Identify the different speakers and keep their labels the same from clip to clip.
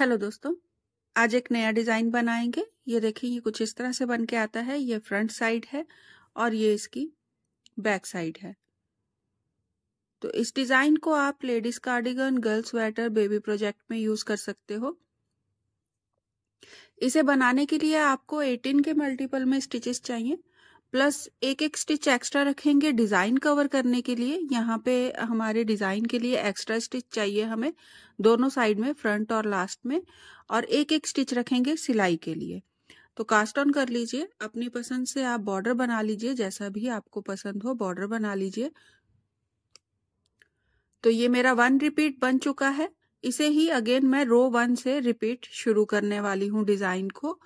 Speaker 1: hello दोस्तों आज एक नया डिज़ाइन बनाएंगे ये देखिए ये कुछ इस तरह से बन के आता है ये फ्रंट साइड है और ये इसकी बैक साइड है तो इस डिज़ाइन को आप ladies cardigan girl sweater baby project में यूज़ कर सकते हो इसे बनाने के लिए आपको 18 के मल्टीपल में स्टिचेस चाहिए प्लस एक एक स्टिच एक्स्ट्रा रखेंगे डिजाइन कवर करने के लिए यहाँ पे हमारे डिजाइन के लिए एक्स्ट्रा स्टिच चाहिए हमें दोनों साइड में फ्रंट और लास्ट में और एक एक स्टिच रखेंगे सिलाई के लिए तो कास्ट ऑन कर लीजिए अपनी पसंद से आप बॉर्डर बना लीजिए जैसा भी आपको पसंद हो बॉर्डर बना लीजिए तो ये मेरा वन रिपीट बन चुका है इसे ही अगेन मैं रो वन से रिपीट शुरू करने वाली हूँ डिजाइन को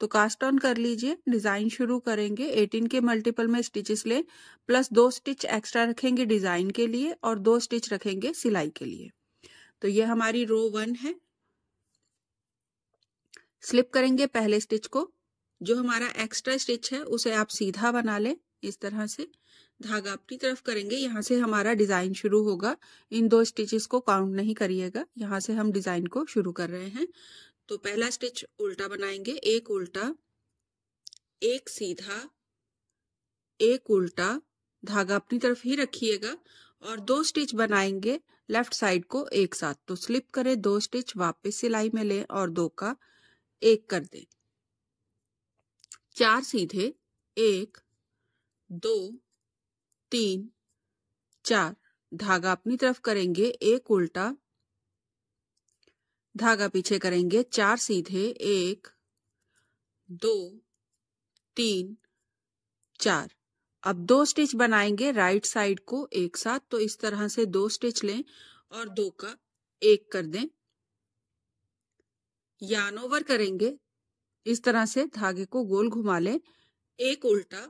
Speaker 1: तो कास्ट ऑन कर लीजिए डिजाइन शुरू करेंगे 18 के मल्टीपल में स्टिचेस लें प्लस दो स्टिच एक्स्ट्रा रखेंगे डिजाइन के लिए और दो स्टिच रखेंगे सिलाई के लिए तो ये हमारी रो वन है स्लिप करेंगे पहले स्टिच को जो हमारा एक्स्ट्रा स्टिच है उसे आप सीधा बना लें इस तरह से धागा अपनी तरफ करेंगे यहाँ से हमारा डिजाइन शुरू होगा इन दो स्टिचेस को काउंट नहीं करिएगा यहाँ से हम डिजाइन को शुरू कर रहे हैं तो पहला स्टिच उल्टा बनाएंगे एक उल्टा एक सीधा एक उल्टा धागा अपनी तरफ ही रखिएगा और दो स्टिच बनाएंगे लेफ्ट साइड को एक साथ तो स्लिप करें दो स्टिच वापस सिलाई में लें और दो का एक कर दें चार सीधे एक दो तीन चार धागा अपनी तरफ करेंगे एक उल्टा धागा पीछे करेंगे चार सीधे एक दो तीन चार अब दो स्टिच बनाएंगे राइट साइड को एक साथ तो इस तरह से दो स्टिच लें और दो का एक कर दें यान ओवर करेंगे इस तरह से धागे को गोल घुमा लें एक उल्टा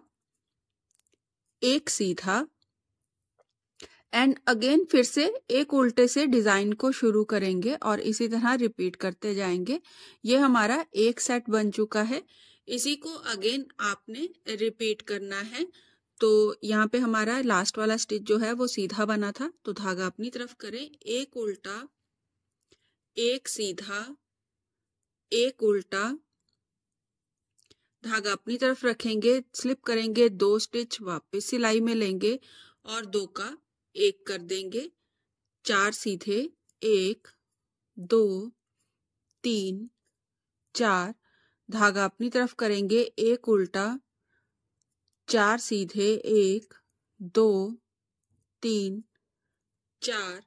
Speaker 1: एक सीधा एंड अगेन फिर से एक उल्टे से डिजाइन को शुरू करेंगे और इसी तरह रिपीट करते जाएंगे ये हमारा एक सेट बन चुका है इसी को अगेन आपने रिपीट करना है तो यहाँ पे हमारा लास्ट वाला स्टिच जो है वो सीधा बना था तो धागा अपनी तरफ करें एक उल्टा एक सीधा एक उल्टा धागा अपनी तरफ रखेंगे स्लिप करेंगे दो स्टिच वापस सिलाई में लेंगे और दो का एक कर देंगे चार सीधे एक दो तीन चार धागा अपनी तरफ करेंगे एक उल्टा चार सीधे एक दो तीन चार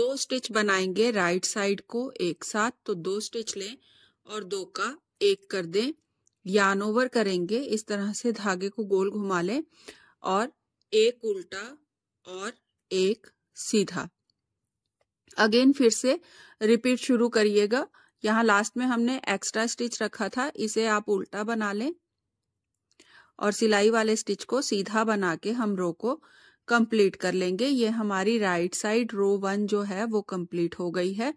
Speaker 1: दो स्टिच बनाएंगे राइट साइड को एक साथ तो दो स्टिच लें और दो का एक कर दें यान ओवर करेंगे इस तरह से धागे को गोल घुमा लें और एक उल्टा और एक सीधा अगेन फिर से रिपीट शुरू करिएगा यहाँ लास्ट में हमने एक्स्ट्रा स्टिच रखा था इसे आप उल्टा बना लें और सिलाई वाले स्टिच को सीधा बना के हम रो को कंप्लीट कर लेंगे ये हमारी राइट साइड रो वन जो है वो कंप्लीट हो गई है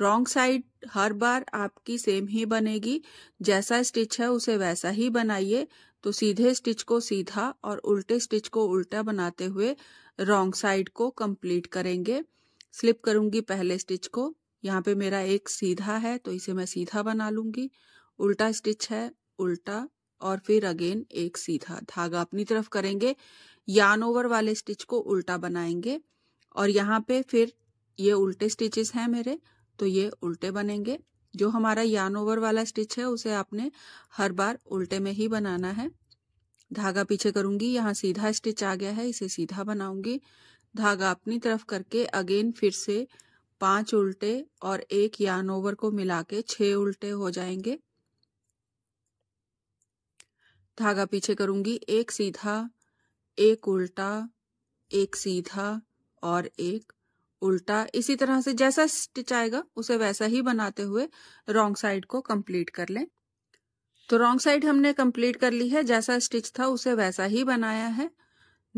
Speaker 1: रॉन्ग साइड हर बार आपकी सेम ही बनेगी जैसा स्टिच है उसे वैसा ही बनाइए तो सीधे स्टिच को सीधा और उल्टे स्टिच को उल्टा बनाते हुए रॉन्ग साइड को कंप्लीट करेंगे स्लिप करूंगी पहले स्टिच को यहाँ पे मेरा एक सीधा है तो इसे मैं सीधा बना लूंगी उल्टा स्टिच है उल्टा और फिर अगेन एक सीधा धागा अपनी तरफ करेंगे यान ओवर वाले स्टिच को उल्टा बनाएंगे और यहाँ पे फिर ये उल्टे स्टिचेस हैं मेरे तो ये उल्टे बनेंगे जो हमारा यान ओवर वाला स्टिच है उसे आपने हर बार उल्टे में ही बनाना है धागा पीछे करूंगी यहाँ सीधा स्टिच आ गया है इसे सीधा बनाऊंगी धागा अपनी तरफ करके अगेन फिर से पांच उल्टे और एक यान ओवर को मिला के छह उल्टे हो जाएंगे धागा पीछे करूंगी एक सीधा एक उल्टा एक सीधा और एक उल्टा इसी तरह से जैसा स्टिच आएगा उसे वैसा ही बनाते हुए रॉन्ग साइड को कंप्लीट कर लें तो रॉन्ग साइड हमने कंप्लीट कर ली है जैसा स्टिच था उसे वैसा ही बनाया है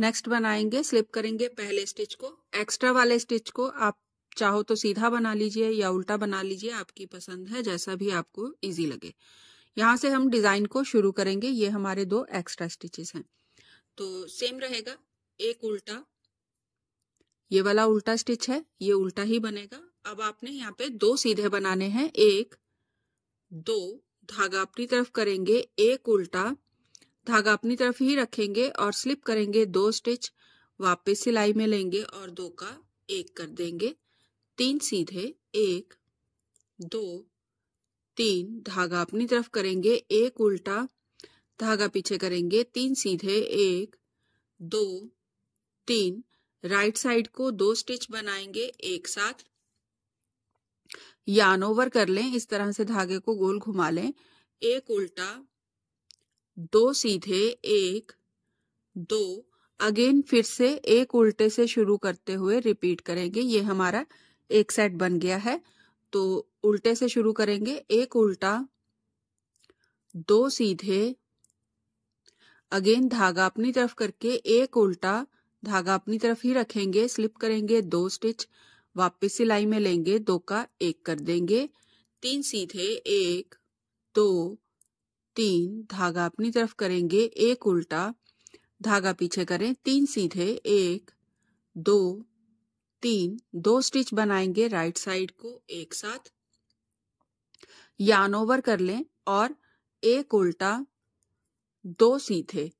Speaker 1: नेक्स्ट बनाएंगे स्लिप करेंगे पहले स्टिच को एक्स्ट्रा वाले स्टिच को आप चाहो तो सीधा बना लीजिए या उल्टा बना लीजिए आपकी पसंद है जैसा भी आपको इजी लगे यहाँ से हम डिजाइन को शुरू करेंगे ये हमारे दो एक्स्ट्रा स्टिचेस हैं तो सेम रहेगा एक उल्टा ये वाला उल्टा स्टिच है ये उल्टा ही बनेगा अब आपने यहाँ पे दो सीधे बनाने हैं एक दो धागा अपनी तरफ करेंगे एक उल्टा धागा अपनी तरफ ही रखेंगे और स्लिप करेंगे दो स्टिच वापस सिलाई में लेंगे और दो का एक कर देंगे तीन सीधे एक दो तीन धागा अपनी तरफ करेंगे एक उल्टा धागा पीछे करेंगे तीन सीधे एक दो तीन राइट साइड को दो स्टिच बनाएंगे एक साथ यान ओवर कर लें इस तरह से धागे को गोल घुमा लें एक उल्टा दो सीधे एक दो अगेन फिर से एक उल्टे से शुरू करते हुए रिपीट करेंगे ये हमारा एक सेट बन गया है तो उल्टे से शुरू करेंगे एक उल्टा दो सीधे अगेन धागा अपनी तरफ करके एक उल्टा धागा अपनी तरफ ही रखेंगे स्लिप करेंगे दो स्टिच वापस सिलाई में लेंगे दो का एक कर देंगे तीन सीधे एक दो तीन धागा अपनी तरफ करेंगे एक उल्टा धागा पीछे करें तीन सीधे एक दो तीन दो स्टिच बनाएंगे राइट साइड को एक साथ यान ओवर कर लें और एक उल्टा दो सीधे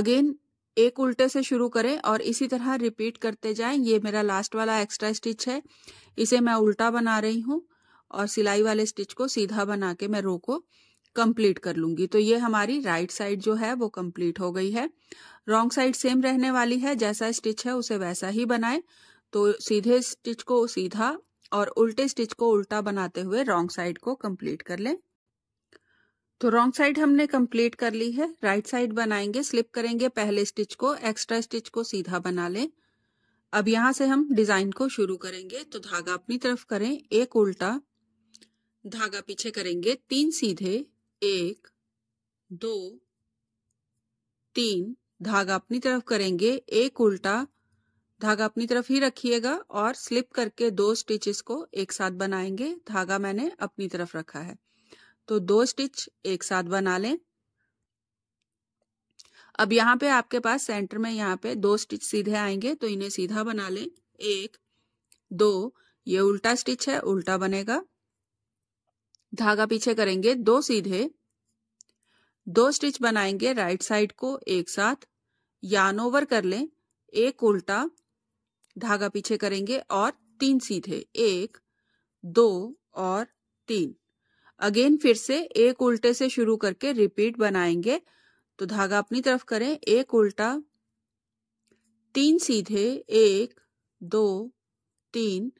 Speaker 1: अगेन एक उल्टे से शुरू करें और इसी तरह रिपीट करते जाएं ये मेरा लास्ट वाला एक्स्ट्रा स्टिच है इसे मैं उल्टा बना रही हूँ और सिलाई वाले स्टिच को सीधा बना के मैं रो को कंप्लीट कर लूंगी तो ये हमारी राइट साइड जो है वो कंप्लीट हो गई है रॉन्ग साइड सेम रहने वाली है जैसा स्टिच है उसे वैसा ही बनाए तो सीधे स्टिच को सीधा और उल्टे स्टिच को उल्टा बनाते हुए रॉन्ग साइड को कंप्लीट कर लें तो रॉन्ग साइड हमने कंप्लीट कर ली है राइट साइड बनाएंगे स्लिप करेंगे पहले स्टिच को एक्स्ट्रा स्टिच को सीधा बना लें अब यहां से हम डिजाइन को शुरू करेंगे तो धागा अपनी तरफ करें एक उल्टा धागा पीछे करेंगे तीन सीधे एक दो तीन धागा अपनी तरफ करेंगे एक उल्टा धागा अपनी तरफ ही रखिएगा और स्लिप करके दो स्टिचेस को एक साथ बनाएंगे धागा मैंने अपनी तरफ रखा है तो दो स्टिच एक साथ बना लें अब यहां पे आपके पास सेंटर में यहां पे दो स्टिच सीधे आएंगे तो इन्हें सीधा बना लें एक दो ये उल्टा स्टिच है उल्टा बनेगा धागा पीछे करेंगे दो सीधे दो स्टिच बनाएंगे राइट साइड को एक साथ यान ओवर कर लें एक उल्टा धागा पीछे करेंगे और तीन सीधे एक दो और तीन अगेन फिर से एक उल्टे से शुरू करके रिपीट बनाएंगे तो धागा अपनी तरफ करें एक उल्टा तीन सीधे एक दो तीन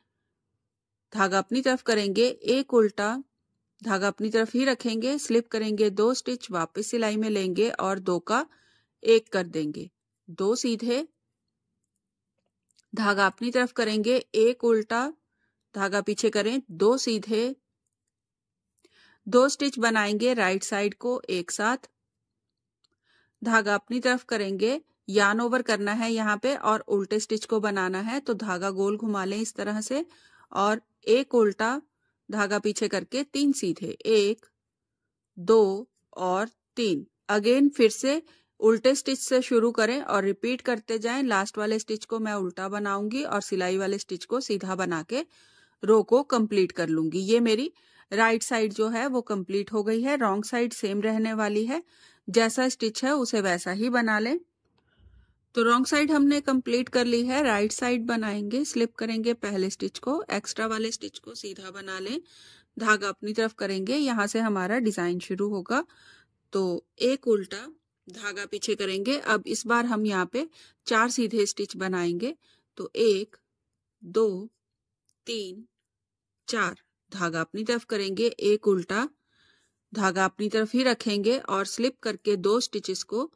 Speaker 1: धागा अपनी तरफ करेंगे एक उल्टा धागा अपनी तरफ ही रखेंगे स्लिप करेंगे दो स्टिच वापस सिलाई में लेंगे और दो का एक कर देंगे दो सीधे धागा अपनी तरफ करेंगे एक उल्टा धागा पीछे करें दो सीधे दो स्टिच बनाएंगे राइट साइड को एक साथ धागा अपनी तरफ करेंगे यान ओवर करना है यहाँ पे और उल्टे स्टिच को बनाना है तो धागा गोल घुमा लें इस तरह से और एक उल्टा धागा पीछे करके तीन सीधे एक दो और तीन अगेन फिर से उल्टे स्टिच से शुरू करें और रिपीट करते जाएं लास्ट वाले स्टिच को मैं उल्टा बनाऊंगी और सिलाई वाले स्टिच को सीधा बना के रो को कंप्लीट कर लूंगी ये मेरी राइट साइड जो है वो कंप्लीट हो गई है रॉन्ग साइड सेम रहने वाली है जैसा स्टिच है उसे वैसा ही बना लें तो रॉन्ग साइड हमने कंप्लीट कर ली है राइट साइड बनाएंगे स्लिप करेंगे पहले स्टिच को एक्स्ट्रा वाले स्टिच को सीधा बना लें धागा अपनी तरफ करेंगे यहां से हमारा डिजाइन शुरू होगा तो एक उल्टा धागा पीछे करेंगे अब इस बार हम यहाँ पे चार सीधे स्टिच बनाएंगे तो एक दो तीन चार धागा अपनी तरफ करेंगे एक उल्टा धागा अपनी तरफ ही रखेंगे और स्लिप करके दो स्टिचेस को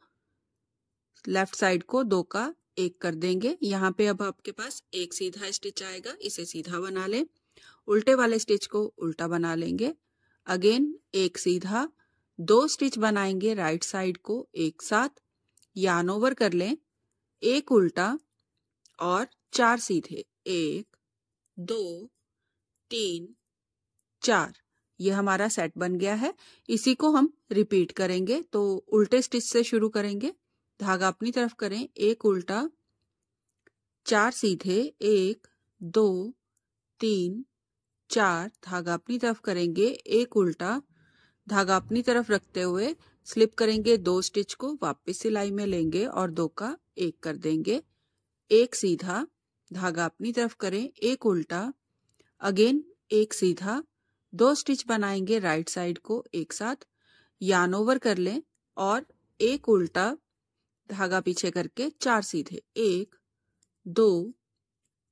Speaker 1: लेफ्ट साइड को दो का एक कर देंगे यहाँ पे अब आपके पास एक सीधा स्टिच आएगा इसे सीधा बना लें उल्टे वाले स्टिच को उल्टा बना लेंगे अगेन एक सीधा दो स्टिच बनाएंगे राइट साइड को एक साथ यान ओवर कर लें एक उल्टा और चार सीधे एक दो तीन चार ये हमारा सेट बन गया है इसी को हम रिपीट करेंगे तो उल्टे स्टिच से शुरू करेंगे धागा अपनी तरफ करें एक उल्टा चार सीधे एक दो तीन चार धागा अपनी तरफ करेंगे एक उल्टा धागा अपनी तरफ रखते हुए स्लिप करेंगे दो स्टिच को वापस सिलाई में लेंगे और दो का एक कर देंगे एक सीधा धागा अपनी तरफ करें एक उल्टा अगेन एक सीधा दो स्टिच बनाएंगे राइट साइड को एक साथ यान ओवर कर लें और एक उल्टा धागा पीछे करके चार सीधे एक दो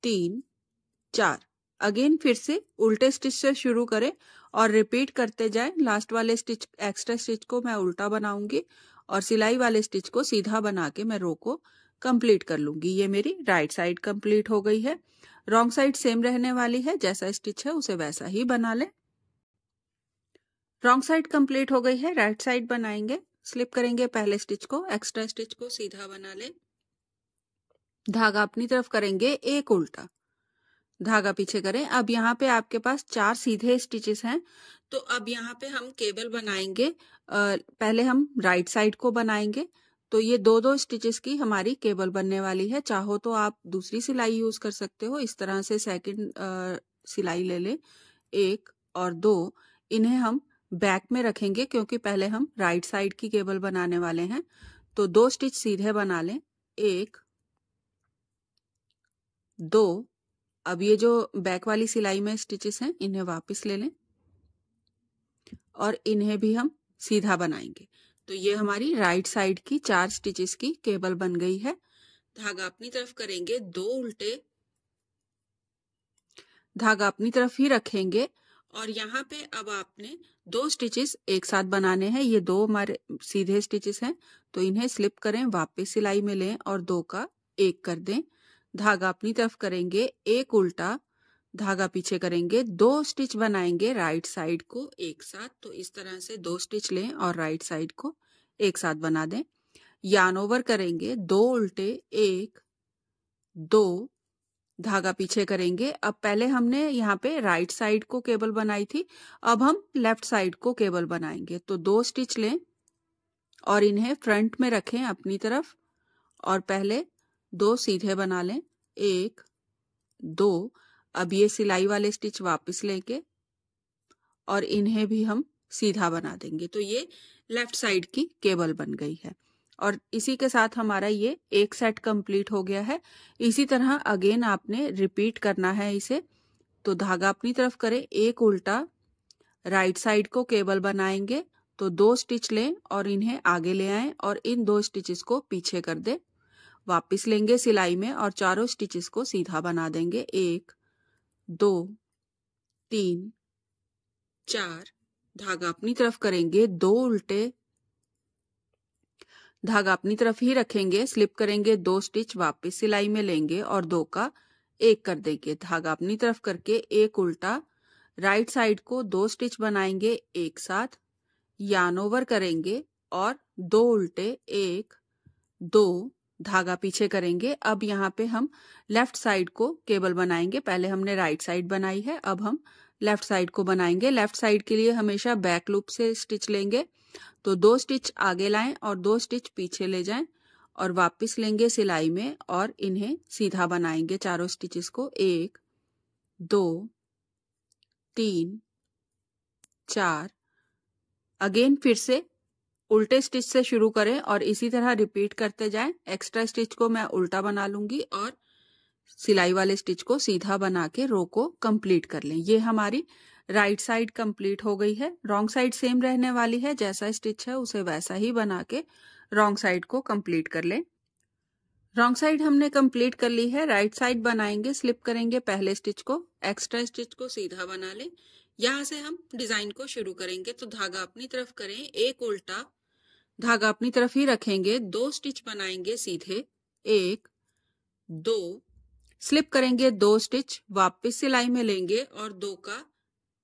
Speaker 1: तीन चार अगेन फिर से उल्टे स्टिच से शुरू करें और रिपीट करते जाए लास्ट वाले स्टिच एक्स्ट्रा स्टिच को मैं उल्टा बनाऊंगी और सिलाई वाले स्टिच को सीधा बना के मैं रो को कंप्लीट कर लूंगी ये मेरी राइट साइड कंप्लीट हो गई है रॉन्ग साइड सेम रहने वाली है जैसा स्टिच है उसे वैसा ही बना लें रॉन्ग साइड कंप्लीट हो गई है राइट साइड बनाएंगे स्लिप करेंगे पहले स्टिच को एक्स्ट्रा स्टिच को सीधा बना ले धागा अपनी तरफ करेंगे एक उल्टा धागा पीछे करें अब यहाँ पे आपके पास चार सीधे स्टिचेस हैं तो अब यहाँ पे हम केबल बनाएंगे पहले हम राइट साइड को बनाएंगे तो ये दो दो स्टिचेस की हमारी केबल बनने वाली है चाहो तो आप दूसरी सिलाई यूज कर सकते हो इस तरह से सेकंड सिलाई ले ले एक और दो इन्हें हम बैक में रखेंगे क्योंकि पहले हम राइट साइड की केबल बनाने वाले हैं तो दो स्टिच सीधे बना लें एक दो अब ये जो बैक वाली सिलाई में स्टिचेस हैं इन्हें वापस ले लें और इन्हें भी हम सीधा बनाएंगे तो ये हमारी राइट साइड की चार स्टिचेस की केबल बन गई है धागा अपनी तरफ करेंगे दो उल्टे धागा अपनी तरफ ही रखेंगे और यहाँ पे अब आपने दो स्टिचेस एक साथ बनाने हैं ये दो हमारे सीधे स्टिचेस हैं तो इन्हें स्लिप करें वापस सिलाई में लें और दो का एक कर दें धागा अपनी तरफ करेंगे एक उल्टा धागा पीछे करेंगे दो स्टिच बनाएंगे राइट साइड को एक साथ तो इस तरह से दो स्टिच लें और राइट साइड को एक साथ बना दें यान ओवर करेंगे दो उल्टे एक दो धागा पीछे करेंगे अब पहले हमने यहाँ पे राइट साइड को केबल बनाई थी अब हम लेफ्ट साइड को केबल बनाएंगे तो दो स्टिच लें और इन्हें फ्रंट में रखें अपनी तरफ और पहले दो सीधे बना लें एक दो अब ये सिलाई वाले स्टिच वापस लेके और इन्हें भी हम सीधा बना देंगे तो ये लेफ्ट साइड की केबल बन गई है और इसी के साथ हमारा ये एक सेट कंप्लीट हो गया है इसी तरह अगेन आपने रिपीट करना है इसे तो धागा अपनी तरफ करें एक उल्टा राइट साइड को केबल बनाएंगे तो दो स्टिच लें और इन्हें आगे ले आए और इन दो स्टिचेस को पीछे कर दें वापस लेंगे सिलाई में और चारों स्टिचेस को सीधा बना देंगे एक दो तीन चार धागा अपनी तरफ करेंगे दो उल्टे धागा अपनी तरफ ही रखेंगे स्लिप करेंगे दो स्टिच वापस सिलाई में लेंगे और दो का एक कर देंगे धागा अपनी तरफ करके एक उल्टा राइट साइड को दो स्टिच बनाएंगे एक साथ यान ओवर करेंगे और दो उल्टे एक दो धागा पीछे करेंगे अब यहाँ पे हम लेफ्ट साइड को केबल बनाएंगे पहले हमने राइट साइड बनाई है अब हम लेफ्ट साइड को बनाएंगे लेफ्ट साइड के लिए हमेशा बैक लूप से स्टिच लेंगे तो दो स्टिच आगे लाएं और दो स्टिच पीछे ले जाएं और वापस लेंगे सिलाई में और इन्हें सीधा बनाएंगे चारों स्टिचेस को एक दो तीन चार अगेन फिर से उल्टे स्टिच से शुरू करें और इसी तरह रिपीट करते जाएं एक्स्ट्रा स्टिच को मैं उल्टा बना लूंगी और सिलाई वाले स्टिच को सीधा बना के रो को कंप्लीट कर लें ये हमारी राइट साइड कंप्लीट हो गई है रॉन्ग साइड सेम रहने वाली है जैसा स्टिच है उसे वैसा ही बना के रॉन्ग साइड को कंप्लीट कर लें रॉन्ग साइड हमने कंप्लीट कर ली है राइट साइड बनाएंगे स्लिप करेंगे पहले स्टिच को एक्स्ट्रा स्टिच को सीधा बना लें यहां से हम डिजाइन को शुरू करेंगे तो धागा अपनी तरफ करें एक उल्टा धागा अपनी तरफ ही रखेंगे दो स्टिच बनाएंगे सीधे एक दो स्लिप करेंगे दो स्टिच वापस सिलाई में लेंगे और दो का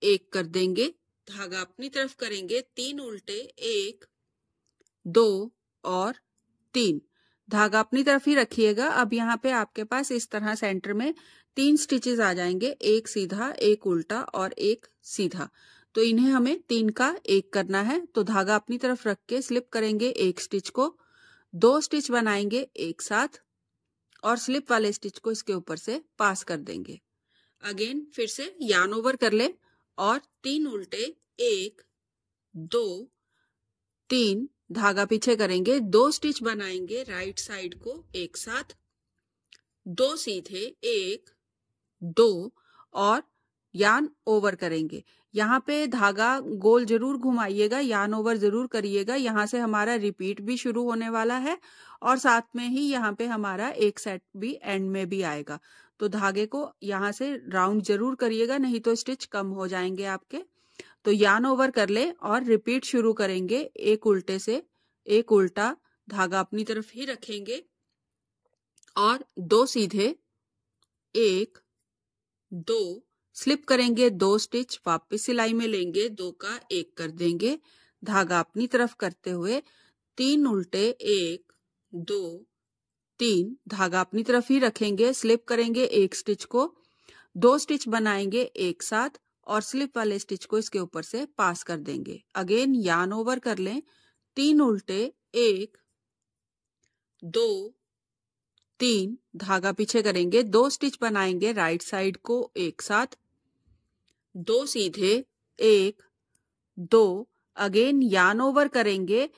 Speaker 1: एक कर देंगे धागा अपनी तरफ करेंगे तीन उल्टे एक दो और तीन धागा अपनी तरफ ही रखिएगा अब यहाँ पे आपके पास इस तरह सेंटर में तीन स्टिचेस आ जाएंगे एक सीधा एक उल्टा और एक सीधा तो इन्हें हमें तीन का एक करना है तो धागा अपनी तरफ रख के स्लिप करेंगे एक स्टिच को दो स्टिच बनाएंगे एक साथ और स्लिप वाले स्टिच को इसके ऊपर से पास कर देंगे अगेन फिर से यान ओवर कर ले और तीन उल्टे एक दो तीन धागा पीछे करेंगे दो स्टिच बनाएंगे राइट साइड को एक साथ दो सीधे एक दो और यान ओवर करेंगे यहाँ पे धागा गोल जरूर घुमाइएगा यान ओवर जरूर करिएगा यहाँ से हमारा रिपीट भी शुरू होने वाला है और साथ में ही यहाँ पे हमारा एक सेट भी एंड में भी आएगा तो धागे को यहाँ से राउंड जरूर करिएगा नहीं तो स्टिच कम हो जाएंगे आपके तो यान ओवर कर ले और रिपीट शुरू करेंगे एक उल्टे से एक उल्टा धागा अपनी तरफ ही रखेंगे और दो सीधे एक दो स्लिप करेंगे दो स्टिच वापस सिलाई में लेंगे दो का एक कर देंगे धागा अपनी तरफ करते हुए तीन उल्टे एक दो तीन धागा अपनी तरफ ही रखेंगे स्लिप करेंगे एक स्टिच को दो स्टिच बनाएंगे एक साथ और स्लिप वाले स्टिच को इसके ऊपर से पास कर देंगे अगेन यान ओवर कर लें तीन उल्टे एक दो तीन धागा पीछे करेंगे दो स्टिच बनाएंगे राइट साइड को एक साथ दो सीधे एक दो अगेन यान ओवर करेंगे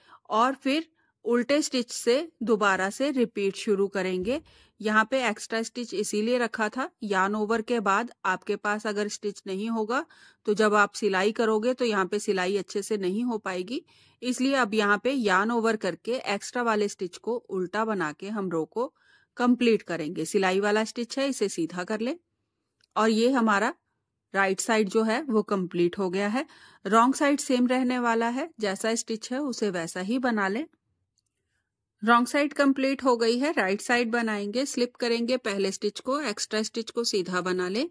Speaker 1: और फिर उल्टे स्टिच से दोबारा से रिपीट शुरू करेंगे यहाँ पे एक्स्ट्रा स्टिच इसीलिए रखा था यान ओवर के बाद आपके पास अगर स्टिच नहीं होगा तो जब आप सिलाई करोगे तो यहाँ पे सिलाई अच्छे से नहीं हो पाएगी इसलिए अब यहाँ पे यान ओवर करके एक्स्ट्रा वाले स्टिच को उल्टा बना के हम रो को कंप्लीट करेंगे सिलाई वाला स्टिच है इसे सीधा कर ले और ये हमारा राइट right साइड जो है वो कंप्लीट हो गया है रॉन्ग साइड सेम रहने वाला है जैसा स्टिच है उसे वैसा ही बना लें रॉन्ग साइड कंप्लीट हो गई है राइट साइड बनाएंगे स्लिप करेंगे पहले स्टिच को एक्स्ट्रा स्टिच को सीधा बना ले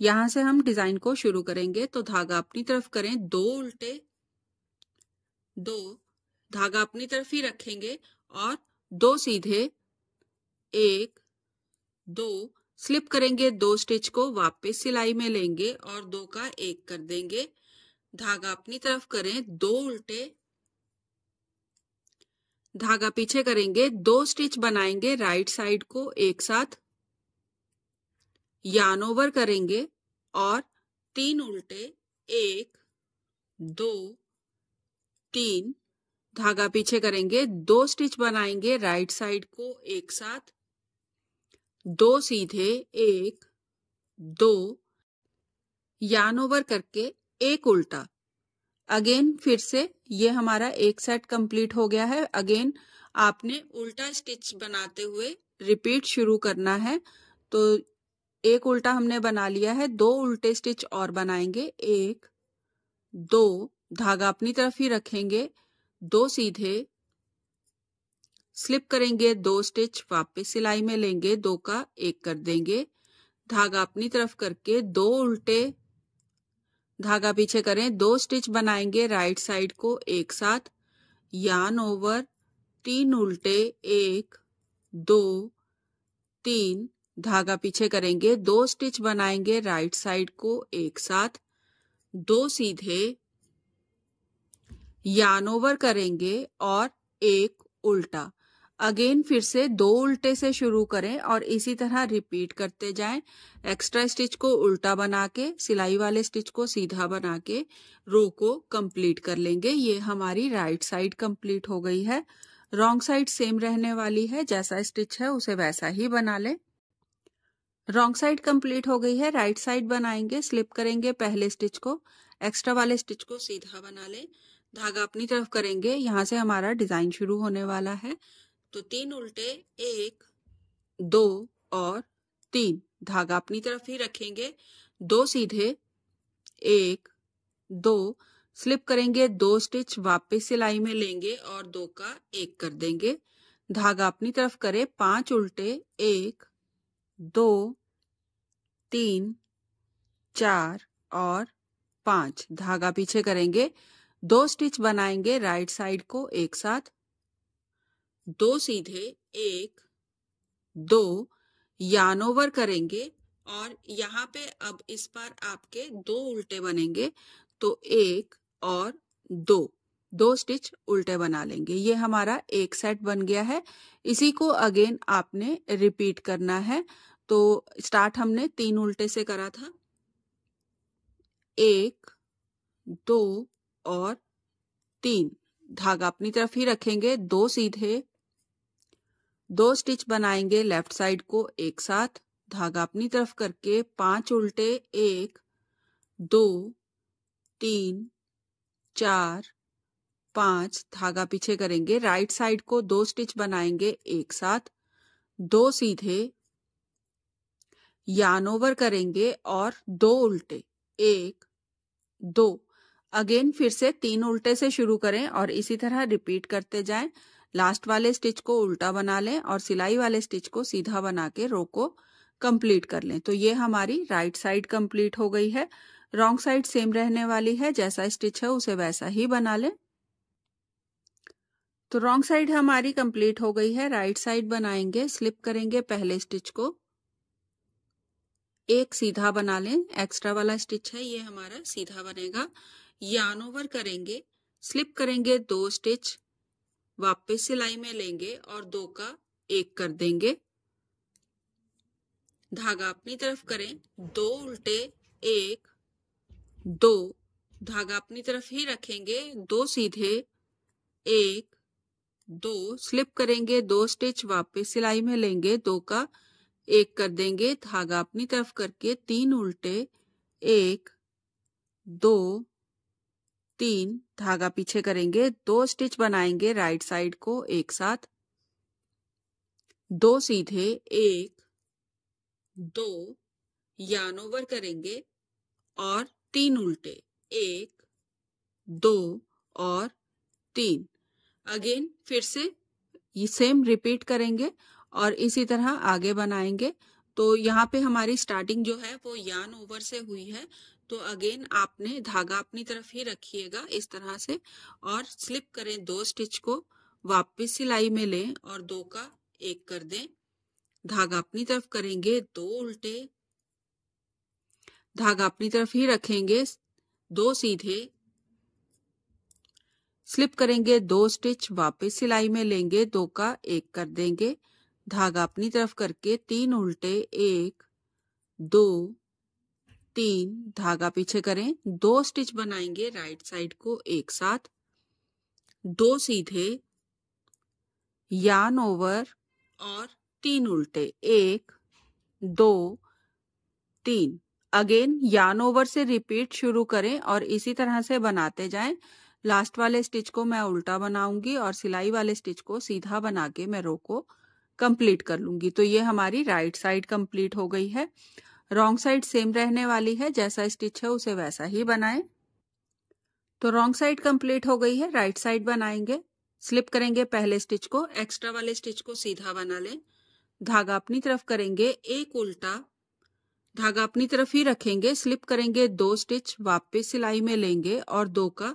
Speaker 1: यहां से हम डिजाइन को शुरू करेंगे तो धागा अपनी तरफ करें दो उल्टे दो धागा अपनी तरफ ही रखेंगे और दो सीधे एक दो स्लिप करेंगे दो स्टिच को वापस सिलाई में लेंगे और दो का एक कर देंगे धागा अपनी तरफ करें दो उल्टे धागा पीछे करेंगे दो स्टिच बनाएंगे राइट साइड को एक साथ यान ओवर करेंगे और तीन उल्टे एक दो तीन धागा पीछे करेंगे दो स्टिच बनाएंगे राइट साइड को एक साथ दो सीधे एक दो यान ओवर करके एक उल्टा अगेन फिर से ये हमारा एक सेट कंप्लीट हो गया है अगेन आपने उल्टा स्टिच बनाते हुए रिपीट शुरू करना है तो एक उल्टा हमने बना लिया है दो उल्टे स्टिच और बनाएंगे एक दो धागा अपनी तरफ ही रखेंगे दो सीधे स्लिप करेंगे दो स्टिच वापस सिलाई में लेंगे दो का एक कर देंगे धागा अपनी तरफ करके दो उल्टे धागा पीछे करें दो स्टिच बनाएंगे राइट साइड को एक साथ यान ओवर तीन उल्टे एक दो तीन धागा पीछे करेंगे दो स्टिच बनाएंगे राइट साइड को एक साथ दो सीधे यान ओवर करेंगे और एक उल्टा अगेन फिर से दो उल्टे से शुरू करें और इसी तरह रिपीट करते जाएं एक्स्ट्रा स्टिच को उल्टा बना के सिलाई वाले स्टिच को सीधा बना के रो को कंप्लीट कर लेंगे ये हमारी राइट साइड कंप्लीट हो गई है रॉन्ग साइड सेम रहने वाली है जैसा स्टिच है उसे वैसा ही बना लें रॉन्ग साइड कंप्लीट हो गई है राइट साइड बनाएंगे स्लिप करेंगे पहले स्टिच को एक्स्ट्रा वाले स्टिच को सीधा बना लें धागा अपनी तरफ करेंगे यहाँ से हमारा डिजाइन शुरू होने वाला है तो तीन उल्टे एक दो और तीन धागा अपनी तरफ ही रखेंगे दो सीधे एक दो स्लिप करेंगे दो स्टिच वापस सिलाई में लेंगे और दो का एक कर देंगे धागा अपनी तरफ करें पांच उल्टे एक दो तीन चार और पांच धागा पीछे करेंगे दो स्टिच बनाएंगे राइट साइड को एक साथ दो सीधे एक दो यान ओवर करेंगे और यहाँ पे अब इस बार आपके दो उल्टे बनेंगे तो एक और दो दो स्टिच उल्टे बना लेंगे ये हमारा एक सेट बन गया है इसी को अगेन आपने रिपीट करना है तो स्टार्ट हमने तीन उल्टे से करा था एक दो और तीन धागा अपनी तरफ ही रखेंगे दो सीधे दो स्टिच बनाएंगे लेफ्ट साइड को एक साथ धागा अपनी तरफ करके पांच उल्टे एक दो तीन चार पांच धागा पीछे करेंगे राइट साइड को दो स्टिच बनाएंगे एक साथ दो सीधे यान ओवर करेंगे और दो उल्टे एक दो अगेन फिर से तीन उल्टे से शुरू करें और इसी तरह रिपीट करते जाएं लास्ट वाले स्टिच को उल्टा बना लें और सिलाई वाले स्टिच को सीधा बना के रो को कंप्लीट कर लें तो ये हमारी राइट साइड कंप्लीट हो गई है रॉन्ग साइड सेम रहने वाली है जैसा स्टिच है उसे वैसा ही बना लें तो रॉन्ग साइड हमारी कंप्लीट हो गई है राइट साइड बनाएंगे स्लिप करेंगे पहले स्टिच को एक सीधा बना लें एक्स्ट्रा वाला स्टिच है ये हमारा सीधा बनेगा यान ओवर करेंगे स्लिप करेंगे दो स्टिच वापस सिलाई में लेंगे और दो का एक कर देंगे धागा अपनी तरफ करें दो उल्टे एक दो धागा अपनी तरफ ही रखेंगे दो सीधे एक दो स्लिप करेंगे दो स्टिच वापस सिलाई में लेंगे दो का एक कर देंगे धागा अपनी तरफ करके तीन उल्टे एक दो तीन धागा पीछे करेंगे दो स्टिच बनाएंगे राइट साइड को एक साथ दो सीधे एक दो यान ओवर करेंगे और तीन उल्टे एक दो और तीन अगेन फिर से ये सेम रिपीट करेंगे और इसी तरह आगे बनाएंगे तो यहाँ पे हमारी स्टार्टिंग जो है वो यान ओवर से हुई है तो अगेन आपने धागा अपनी तरफ ही रखिएगा इस तरह से और स्लिप करें दो स्टिच को वापस सिलाई में लें और दो का एक कर दें धागा अपनी तरफ करेंगे दो उल्टे धागा अपनी तरफ ही रखेंगे दो सीधे स्लिप करेंगे दो स्टिच वापस सिलाई में लेंगे दो का एक कर देंगे धागा अपनी तरफ करके तीन उल्टे एक दो तीन धागा पीछे करें दो स्टिच बनाएंगे राइट साइड को एक साथ दो सीधे यान ओवर और तीन उल्टे एक दो तीन अगेन यान ओवर से रिपीट शुरू करें और इसी तरह से बनाते जाएं लास्ट वाले स्टिच को मैं उल्टा बनाऊंगी और सिलाई वाले स्टिच को सीधा बना के मैं रो को कंप्लीट कर लूंगी तो ये हमारी राइट साइड कंप्लीट हो गई है रॉन्ग साइड सेम रहने वाली है जैसा स्टिच है उसे वैसा ही बनाएं तो रॉन्ग साइड कंप्लीट हो गई है राइट साइड बनाएंगे स्लिप करेंगे पहले स्टिच को एक्स्ट्रा वाले स्टिच को सीधा बना लें धागा अपनी तरफ करेंगे एक उल्टा धागा अपनी तरफ ही रखेंगे स्लिप करेंगे दो स्टिच वापस सिलाई में लेंगे और दो का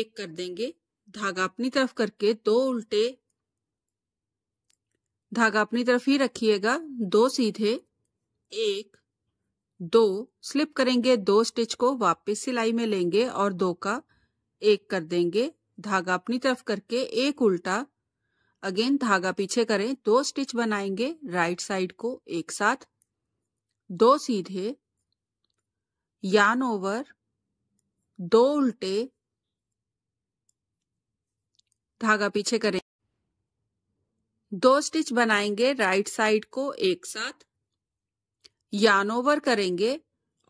Speaker 1: एक कर देंगे धागा अपनी तरफ करके दो उल्टे धागा अपनी तरफ ही रखिएगा दो सीधे एक दो स्लिप करेंगे दो स्टिच को वापस सिलाई में लेंगे और दो का एक कर देंगे धागा अपनी तरफ करके एक उल्टा अगेन धागा पीछे करें दो स्टिच बनाएंगे राइट साइड को एक साथ दो सीधे यान ओवर दो उल्टे धागा पीछे करें दो स्टिच बनाएंगे राइट साइड को एक साथ यान ओवर करेंगे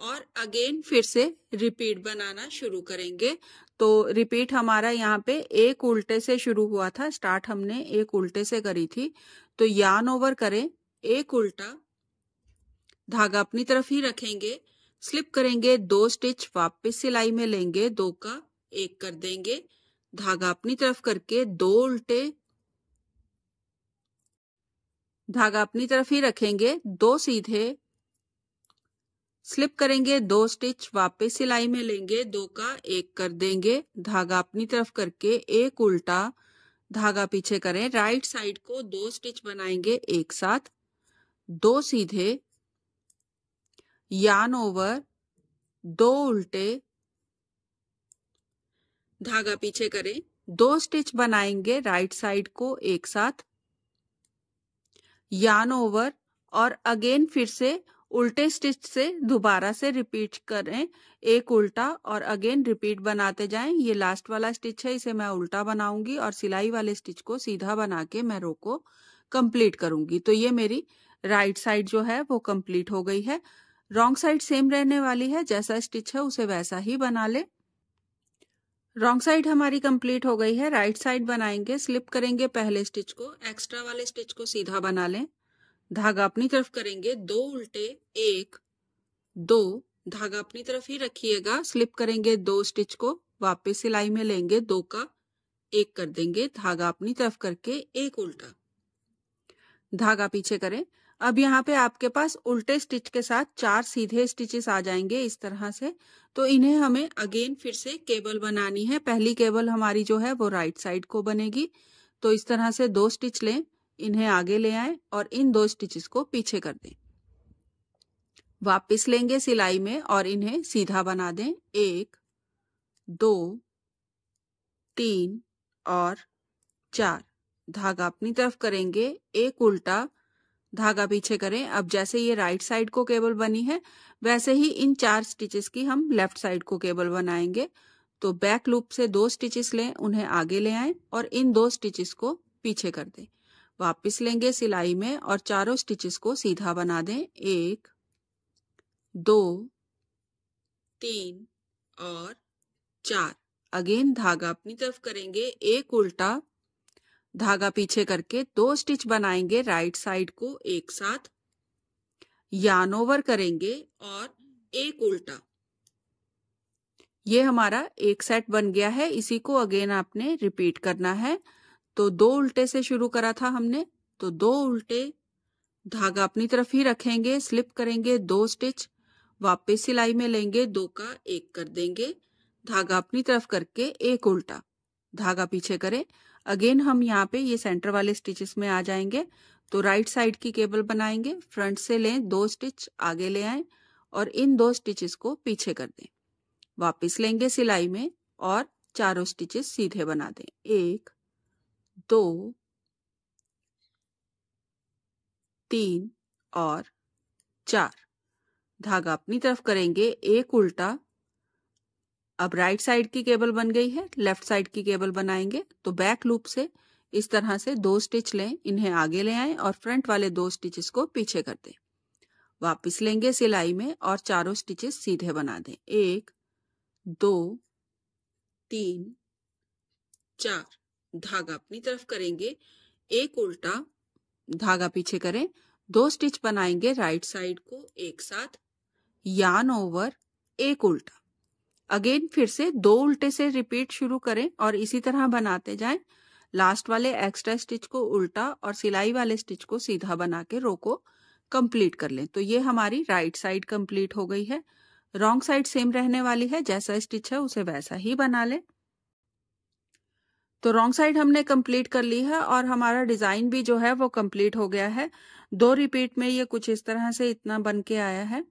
Speaker 1: और अगेन फिर से रिपीट बनाना शुरू करेंगे तो रिपीट हमारा यहाँ पे एक उल्टे से शुरू हुआ था स्टार्ट हमने एक उल्टे से करी थी तो यान ओवर करें एक उल्टा धागा अपनी तरफ ही रखेंगे स्लिप करेंगे दो स्टिच वापस सिलाई में लेंगे दो का एक कर देंगे धागा अपनी तरफ करके दो उल्टे धागा अपनी तरफ ही रखेंगे दो सीधे स्लिप करेंगे दो स्टिच वापस सिलाई में लेंगे दो का एक कर देंगे धागा अपनी तरफ करके एक उल्टा धागा पीछे करें राइट साइड को दो स्टिच बनाएंगे एक साथ दो सीधे यान ओवर दो उल्टे धागा पीछे करें दो स्टिच बनाएंगे राइट साइड को एक साथ यान ओवर और अगेन फिर से उल्टे स्टिच से दोबारा से रिपीट करें एक उल्टा और अगेन रिपीट बनाते जाएं ये लास्ट वाला स्टिच है इसे मैं उल्टा बनाऊंगी और सिलाई वाले स्टिच को सीधा बना के मैं रो को कंप्लीट करूंगी तो ये मेरी राइट साइड जो है वो कंप्लीट हो गई है रॉन्ग साइड सेम रहने वाली है जैसा स्टिच है उसे वैसा ही बना ले रॉन्ग साइड हमारी कंप्लीट हो गई है राइट right साइड बनाएंगे स्लिप करेंगे पहले स्टिच को एक्स्ट्रा वाले स्टिच को सीधा बना लें धागा अपनी तरफ करेंगे दो उल्टे एक दो धागा अपनी तरफ ही रखिएगा स्लिप करेंगे दो स्टिच को वापस सिलाई में लेंगे दो का एक कर देंगे धागा अपनी तरफ करके एक उल्टा धागा पीछे करें अब यहाँ पे आपके पास उल्टे स्टिच के साथ चार सीधे स्टिचेस आ जाएंगे इस तरह से तो इन्हें हमें अगेन फिर से केबल बनानी है पहली केबल हमारी जो है वो राइट साइड को बनेगी तो इस तरह से दो स्टिच लें इन्हें आगे ले आए और इन दो स्टिचेस को पीछे कर दें वापस लेंगे सिलाई में और इन्हें सीधा बना दें एक दो तीन और चार धागा अपनी तरफ करेंगे एक उल्टा धागा पीछे करें अब जैसे ये राइट साइड को केबल बनी है वैसे ही इन चार स्टिचेस की हम लेफ्ट साइड को केबल बनाएंगे तो बैक लूप से दो स्टिचेस लें उन्हें आगे ले आए और इन दो स्टिचेस को पीछे कर दें वापस लेंगे सिलाई में और चारों स्टिचेस को सीधा बना दें एक दो तीन और चार अगेन धागा अपनी तरफ करेंगे एक उल्टा धागा पीछे करके दो स्टिच बनाएंगे राइट साइड को एक साथ यान ओवर करेंगे और एक उल्टा ये हमारा एक सेट बन गया है इसी को अगेन आपने रिपीट करना है तो दो उल्टे से शुरू करा था हमने तो दो उल्टे धागा अपनी तरफ ही रखेंगे स्लिप करेंगे दो स्टिच वापस सिलाई में लेंगे दो का एक कर देंगे धागा अपनी तरफ करके एक उल्टा धागा पीछे करें अगेन हम यहाँ पे ये सेंटर वाले स्टिचेस में आ जाएंगे तो राइट साइड की केबल बनाएंगे फ्रंट से लें दो स्टिच आगे ले आए और इन दो स्टिचेस को पीछे कर दें वापस लेंगे सिलाई में और चारों स्टिचेस सीधे बना दें एक दो तीन और चार धागा अपनी तरफ करेंगे एक उल्टा अब राइट साइड की केबल बन गई है लेफ्ट साइड की केबल बनाएंगे तो बैक लूप से इस तरह से दो स्टिच लें इन्हें आगे ले आए और फ्रंट वाले दो स्टिचेस को पीछे कर दें वापिस लेंगे सिलाई में और चारों स्टिचेस सीधे बना दें एक दो तीन चार धागा अपनी तरफ करेंगे एक उल्टा धागा पीछे करें दो स्टिच बनाएंगे राइट साइड को एक साथ यान ओवर एक उल्टा अगेन फिर से दो उल्टे से रिपीट शुरू करें और इसी तरह बनाते जाएं लास्ट वाले एक्स्ट्रा स्टिच को उल्टा और सिलाई वाले स्टिच को सीधा बना के रो को कंप्लीट कर लें तो ये हमारी राइट साइड कंप्लीट हो गई है रॉन्ग साइड सेम रहने वाली है जैसा स्टिच है उसे वैसा ही बना लें तो रॉन्ग साइड हमने कंप्लीट कर ली है और हमारा डिज़ाइन भी जो है वो कंप्लीट हो गया है दो रिपीट में ये कुछ इस तरह से इतना बन के आया है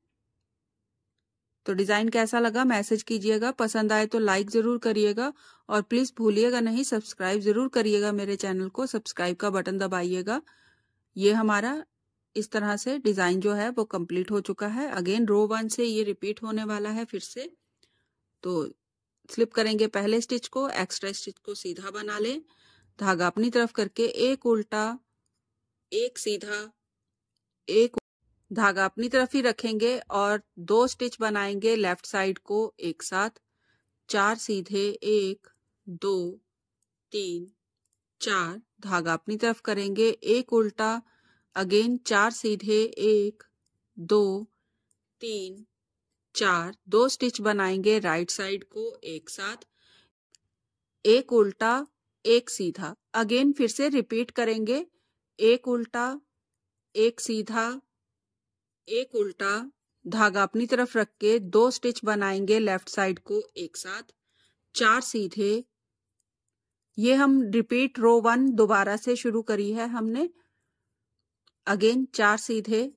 Speaker 1: तो डिज़ाइन कैसा लगा मैसेज कीजिएगा पसंद आए तो लाइक ज़रूर करिएगा और प्लीज़ भूलिएगा नहीं सब्सक्राइब ज़रूर करिएगा मेरे चैनल को सब्सक्राइब का बटन दबाइएगा ये हमारा इस तरह से डिज़ाइन जो है वो कंप्लीट हो चुका है अगेन रो वन से ये रिपीट होने वाला है फिर से तो स्लिप करेंगे पहले स्टिच को एक्स्ट्रा स्टिच को सीधा बना लें धागा अपनी तरफ करके एक उल्टा एक सीधा एक धागा अपनी तरफ ही रखेंगे और दो स्टिच बनाएंगे लेफ्ट साइड को एक साथ चार सीधे एक दो तीन चार धागा अपनी तरफ करेंगे एक उल्टा अगेन चार सीधे एक दो तीन चार दो स्टिच बनाएंगे राइट साइड को एक साथ एक उल्टा एक सीधा अगेन फिर से रिपीट करेंगे एक उल्टा एक सीधा एक उल्टा धागा अपनी तरफ रख के दो स्टिच बनाएंगे लेफ्ट साइड को एक साथ चार सीधे ये हम रिपीट रो वन दोबारा से शुरू करी है हमने अगेन चार सीधे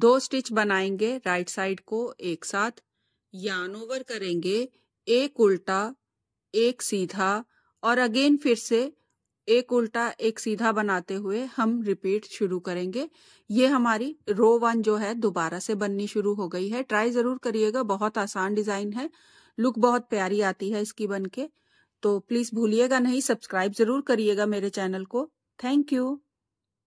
Speaker 1: दो स्टिच बनाएंगे राइट साइड को एक साथ यान ओवर करेंगे एक उल्टा एक सीधा और अगेन फिर से एक उल्टा एक सीधा बनाते हुए हम रिपीट शुरू करेंगे ये हमारी रो वन जो है दोबारा से बननी शुरू हो गई है ट्राई जरूर करिएगा बहुत आसान डिजाइन है लुक बहुत प्यारी आती है इसकी बनके तो प्लीज भूलिएगा नहीं सब्सक्राइब जरूर करिएगा मेरे चैनल को थैंक यू